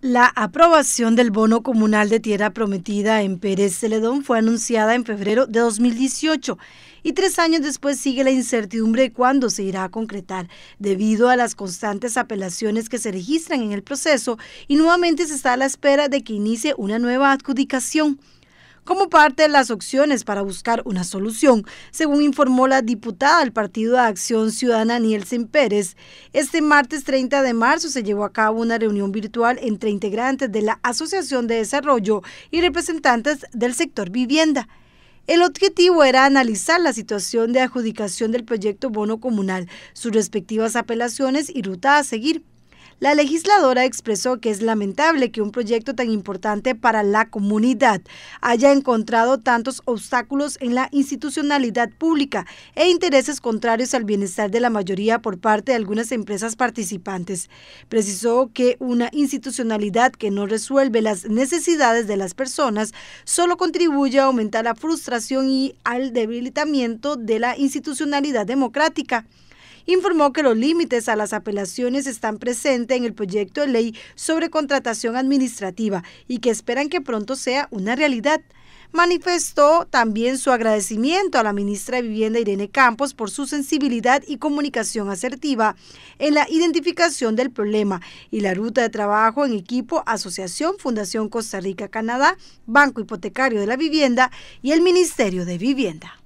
La aprobación del bono comunal de tierra prometida en Pérez Celedón fue anunciada en febrero de 2018 y tres años después sigue la incertidumbre de cuándo se irá a concretar debido a las constantes apelaciones que se registran en el proceso y nuevamente se está a la espera de que inicie una nueva adjudicación como parte de las opciones para buscar una solución, según informó la diputada del Partido de Acción Ciudadana Nielsen Pérez. Este martes 30 de marzo se llevó a cabo una reunión virtual entre integrantes de la Asociación de Desarrollo y representantes del sector vivienda. El objetivo era analizar la situación de adjudicación del proyecto bono comunal, sus respectivas apelaciones y ruta a seguir. La legisladora expresó que es lamentable que un proyecto tan importante para la comunidad haya encontrado tantos obstáculos en la institucionalidad pública e intereses contrarios al bienestar de la mayoría por parte de algunas empresas participantes. Precisó que una institucionalidad que no resuelve las necesidades de las personas solo contribuye a aumentar la frustración y al debilitamiento de la institucionalidad democrática informó que los límites a las apelaciones están presentes en el proyecto de ley sobre contratación administrativa y que esperan que pronto sea una realidad. Manifestó también su agradecimiento a la ministra de Vivienda Irene Campos por su sensibilidad y comunicación asertiva en la identificación del problema y la ruta de trabajo en equipo Asociación Fundación Costa Rica Canadá, Banco Hipotecario de la Vivienda y el Ministerio de Vivienda.